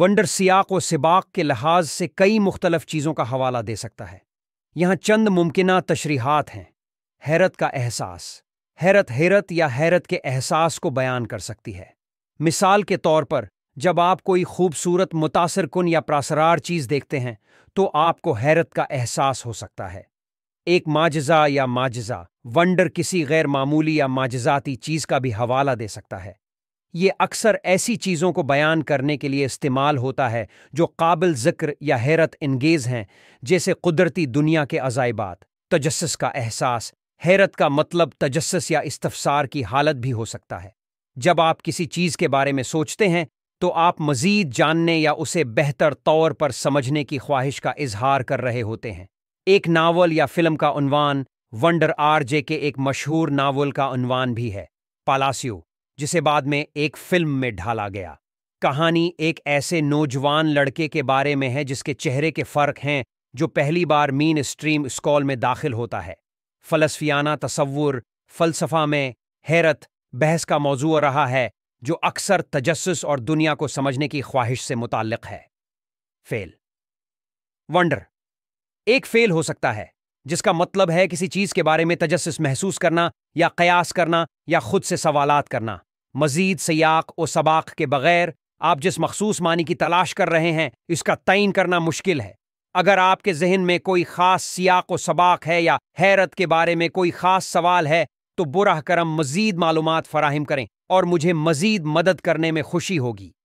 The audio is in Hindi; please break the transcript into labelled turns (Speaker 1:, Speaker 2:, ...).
Speaker 1: वंडर सियाक व सिबाक के लिहाज से कई मुख्तलफ चीज़ों का हवाला दे सकता है यहाँ चंद मुमकिन तशरीहत हैं हैरत का एहसास हैरत हैरत या हैरत के एहसास को बयान कर सकती है मिसाल के तौर पर जब आप कोई खूबसूरत मुतासर कन या प्रासरार चीज़ देखते हैं तो आपको हैरत का एहसास हो सकता है एक माजजा या माजजा वंडर किसी गैर मामूली या माजजाती चीज़ का भी हवाला दे सकता है ये अक्सर ऐसी चीज़ों को बयान करने के लिए इस्तेमाल होता है जो काबिल जिक्र या हैरत इंगेज हैं जैसे कुदरती दुनिया के अजायबात तजस्स का एहसास हैरत का मतलब तजस्स या इस्तफसार की हालत भी हो सकता है जब आप किसी चीज़ के बारे में सोचते हैं तो आप मजीद जानने या उसे बेहतर तौर पर समझने की ख्वाहिश का इजहार कर रहे होते हैं एक नावल या फिल्म का उनवान वंडर आर जे के एक मशहूर नावल का उनवान भी है पालासियो जिसे बाद में एक फिल्म में ढाला गया कहानी एक ऐसे नौजवान लड़के के बारे में है जिसके चेहरे के फर्क हैं जो पहली बार मीन स्ट्रीम स्कॉल में दाखिल होता है फलसफियाना तस्वुर फलसफा में हैरत बहस का मौजू रहा है जो अक्सर तजस्स और दुनिया को समझने की ख्वाहिश से मुतक़ है फेल वंडर एक फेल हो सकता है जिसका मतलब है किसी चीज के बारे में तजस्स महसूस करना या कयास करना या खुद से सवालात करना मजीद सयाक व सबाक के बगैर आप जिस मखसूस मानी की तलाश कर रहे हैं इसका तयन करना मुश्किल है अगर आपके जहन में कोई ख़ास सियाक व सबाक है या हैरत के बारे में कोई ख़ास सवाल है तो बुरा करम मजीद मालूम फ़राहम करें और मुझे मजीद मदद करने में खुशी होगी